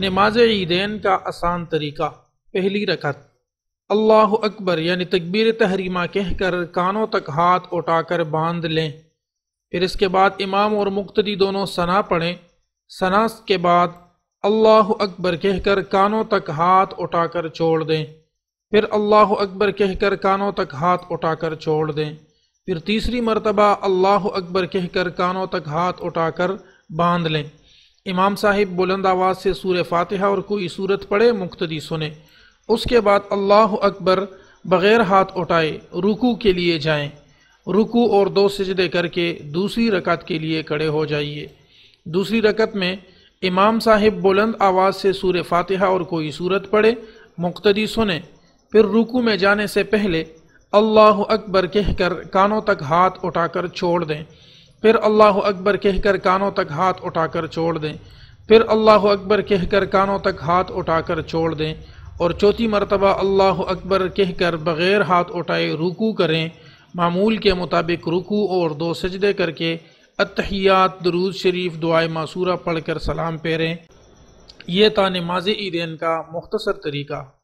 नमाज ईदेन का आसान तरीका पहली रकत अल्लाह अकबर यानी तकबीर तहरीमा कहकर कानों तक हाथ उठाकर बांध लें फिर इसके बाद इमाम और मुक्तदी दोनों सना पढ़ें सना के बाद अल्लाह अकबर कहकर कानों तक हाथ उठाकर छोड़ दें फिर अल्लाह अकबर कहकर कानों तक हाथ उठाकर छोड़ दें फिर तीसरी मरतबा अल्लाह अकबर कहकर कानों तक हाथ उठाकर बांध लें इमाम साहिब बुलंद आवाज़ से सूर फातिहा और कोई सूरत पढ़े मुख्तदी सुने उसके बाद अल्लाह अकबर बग़ैर हाथ उठाए रुकू के लिए जाएं रुकू और दो सजदे करके दूसरी रकत के लिए खड़े हो जाइए दूसरी रकत में इमाम साहिब बुलंद आवाज़ से सूर फातिहा और कोई सूरत पढ़े मुख्तदी सुने फिर रुकू में जाने से पहले अल्लाह अकबर कहकर कानों तक हाथ उठाकर छोड़ दें फिर अल्लाह अकबर कहकर कानों तक हाथ उठाकर छोड़ दें फिर अल्लाह अकबर कहकर कानों तक हाथ उठाकर छोड़ दें और चौथी मरतबा अल्लाह अकबर कहकर बग़ैर हाथ उठाए रुकू करें मामूल के मुताबिक रुकू और दो सजदे करके अतहियात दरूद शरीफ दुआए मासूरा पढ़कर सलाम पेरें यह था नमाज ईदेन का मुख्तसर तरीका